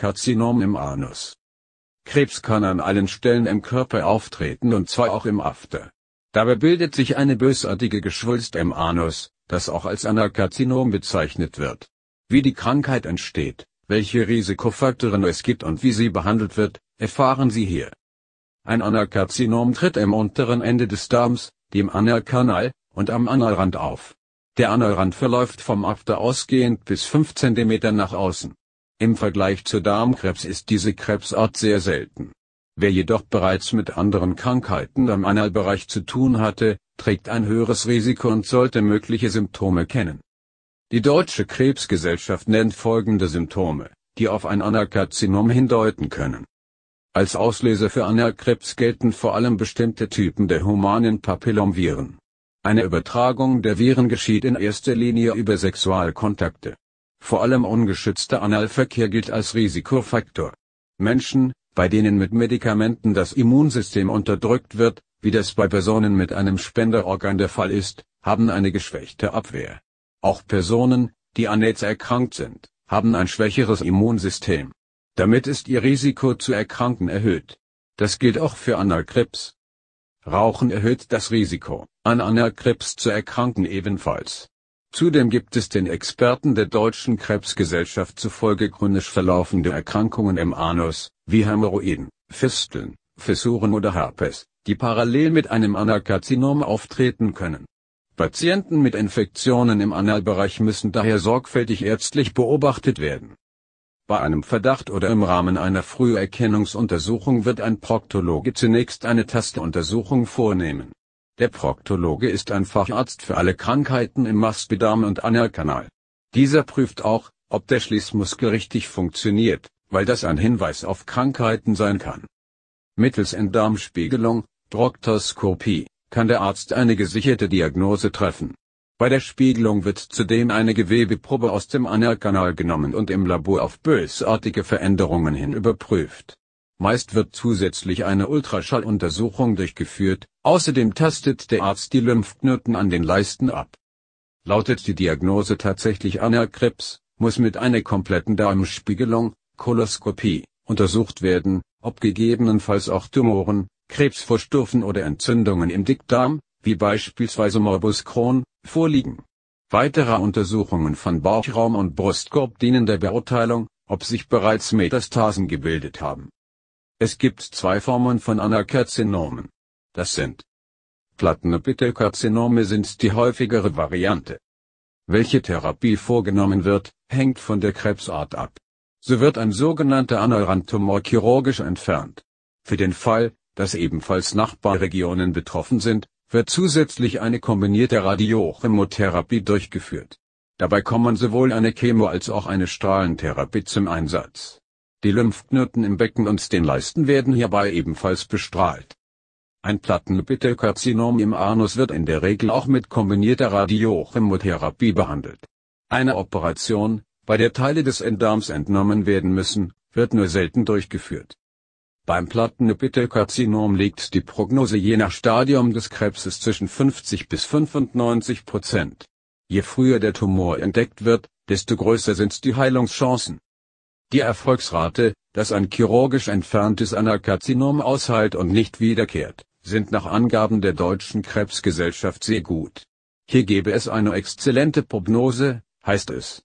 Karzinom im Anus. Krebs kann an allen Stellen im Körper auftreten und zwar auch im After. Dabei bildet sich eine bösartige Geschwulst im Anus, das auch als Anakarzinom bezeichnet wird. Wie die Krankheit entsteht, welche Risikofaktoren es gibt und wie sie behandelt wird, erfahren Sie hier. Ein Anakarzinom tritt im unteren Ende des Darms, dem Analkanal, und am Analrand auf. Der Analrand verläuft vom After ausgehend bis 5 cm nach außen. Im Vergleich zu Darmkrebs ist diese Krebsart sehr selten. Wer jedoch bereits mit anderen Krankheiten am Analbereich zu tun hatte, trägt ein höheres Risiko und sollte mögliche Symptome kennen. Die Deutsche Krebsgesellschaft nennt folgende Symptome, die auf ein Anakarzinom hindeuten können. Als Auslöser für Analkrebs gelten vor allem bestimmte Typen der humanen Papillomviren. Eine Übertragung der Viren geschieht in erster Linie über Sexualkontakte. Vor allem ungeschützter Analverkehr gilt als Risikofaktor. Menschen, bei denen mit Medikamenten das Immunsystem unterdrückt wird, wie das bei Personen mit einem Spenderorgan der Fall ist, haben eine geschwächte Abwehr. Auch Personen, die an AIDS erkrankt sind, haben ein schwächeres Immunsystem. Damit ist ihr Risiko zu erkranken erhöht. Das gilt auch für Analkrebs. Rauchen erhöht das Risiko, an Analkrebs zu erkranken ebenfalls. Zudem gibt es den Experten der Deutschen Krebsgesellschaft zufolge chronisch verlaufende Erkrankungen im Anus, wie Hämorrhoiden, Fisteln, Fissuren oder Herpes, die parallel mit einem Anakarzinom auftreten können. Patienten mit Infektionen im Analbereich müssen daher sorgfältig ärztlich beobachtet werden. Bei einem Verdacht oder im Rahmen einer Früherkennungsuntersuchung wird ein Proktologe zunächst eine Tastuntersuchung vornehmen der Proktologe ist ein Facharzt für alle Krankheiten im Maspidam- und Analkanal. Dieser prüft auch, ob der Schließmuskel richtig funktioniert, weil das ein Hinweis auf Krankheiten sein kann. Mittels Enddarmspiegelung, Proktoskopie, kann der Arzt eine gesicherte Diagnose treffen. Bei der Spiegelung wird zudem eine Gewebeprobe aus dem Analkanal genommen und im Labor auf bösartige Veränderungen hin überprüft. Meist wird zusätzlich eine Ultraschalluntersuchung durchgeführt, Außerdem tastet der Arzt die Lymphknoten an den Leisten ab. Lautet die Diagnose tatsächlich Anakrebs, muss mit einer kompletten Darmspiegelung, Koloskopie, untersucht werden, ob gegebenenfalls auch Tumoren, Krebsvorstufen oder Entzündungen im Dickdarm, wie beispielsweise Morbus Crohn, vorliegen. Weitere Untersuchungen von Bauchraum und Brustkorb dienen der Beurteilung, ob sich bereits Metastasen gebildet haben. Es gibt zwei Formen von Anakarzinomen. Das sind Plattenepithelkarzinome sind die häufigere Variante. Welche Therapie vorgenommen wird, hängt von der Krebsart ab. So wird ein sogenannter Aneurantumor chirurgisch entfernt. Für den Fall, dass ebenfalls Nachbarregionen betroffen sind, wird zusätzlich eine kombinierte Radiochemotherapie durchgeführt. Dabei kommen sowohl eine Chemo als auch eine Strahlentherapie zum Einsatz. Die Lymphknoten im Becken und den Leisten werden hierbei ebenfalls bestrahlt. Ein Plattenepithelkarzinom im Anus wird in der Regel auch mit kombinierter Radiochemotherapie behandelt. Eine Operation, bei der Teile des Enddarms entnommen werden müssen, wird nur selten durchgeführt. Beim Plattenepithelkarzinom liegt die Prognose je nach Stadium des Krebses zwischen 50 bis 95 Prozent. Je früher der Tumor entdeckt wird, desto größer sind die Heilungschancen. Die Erfolgsrate, dass ein chirurgisch entferntes Anakarzinom ausheilt und nicht wiederkehrt sind nach Angaben der Deutschen Krebsgesellschaft sehr gut. Hier gebe es eine exzellente Prognose, heißt es.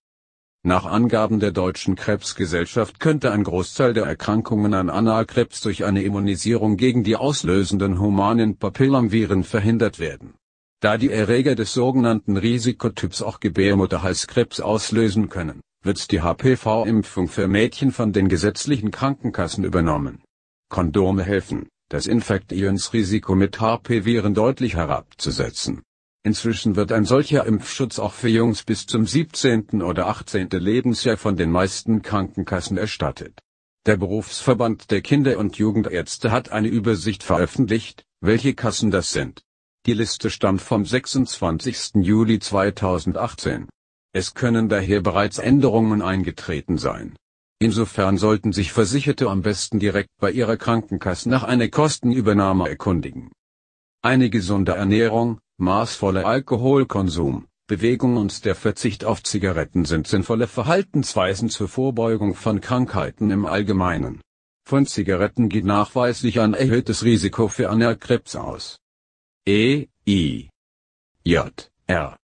Nach Angaben der Deutschen Krebsgesellschaft könnte ein Großteil der Erkrankungen an Analkrebs durch eine Immunisierung gegen die auslösenden humanen Papillamviren verhindert werden. Da die Erreger des sogenannten Risikotyps auch Gebärmutterhalskrebs auslösen können, wird die HPV-Impfung für Mädchen von den gesetzlichen Krankenkassen übernommen. Kondome helfen das Infektionsrisiko mit hp viren deutlich herabzusetzen. Inzwischen wird ein solcher Impfschutz auch für Jungs bis zum 17. oder 18. Lebensjahr von den meisten Krankenkassen erstattet. Der Berufsverband der Kinder- und Jugendärzte hat eine Übersicht veröffentlicht, welche Kassen das sind. Die Liste stammt vom 26. Juli 2018. Es können daher bereits Änderungen eingetreten sein Insofern sollten sich Versicherte am besten direkt bei ihrer Krankenkasse nach einer Kostenübernahme erkundigen. Eine gesunde Ernährung, maßvoller Alkoholkonsum, Bewegung und der Verzicht auf Zigaretten sind sinnvolle Verhaltensweisen zur Vorbeugung von Krankheiten im Allgemeinen. Von Zigaretten geht nachweislich ein erhöhtes Risiko für Anerkrebs aus. E, I, J, R.